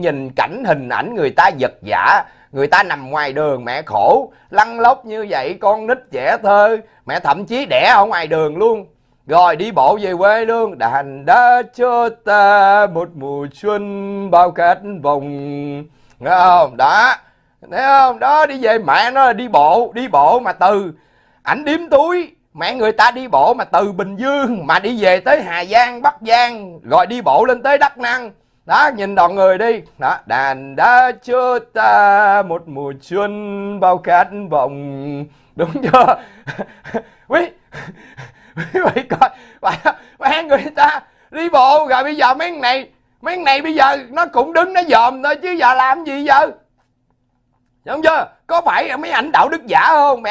nhìn cảnh hình ảnh người ta giật vả người ta nằm ngoài đường mẹ khổ lăn lóc như vậy con nít trẻ thơ mẹ thậm chí đẻ ở ngoài đường luôn rồi đi bộ về quê luôn đàn đã cho ta một mùa xuân bao cát vòng nghe không đó thấy không đó đi về mẹ nó là đi bộ đi bộ mà từ ảnh điếm túi mẹ người ta đi bộ mà từ bình dương mà đi về tới hà giang bắc giang rồi đi bộ lên tới đắk nông đó nhìn đọn người đi đó đàn đã cho ta một mùa xuân bao khát vọng đúng chưa quý quý vị coi bà, bà người ta đi bộ rồi bây giờ mấy này mấy này bây giờ nó cũng đứng nó dòm thôi chứ giờ làm gì giờ đúng chưa có phải mấy ảnh đạo đức giả không mẹ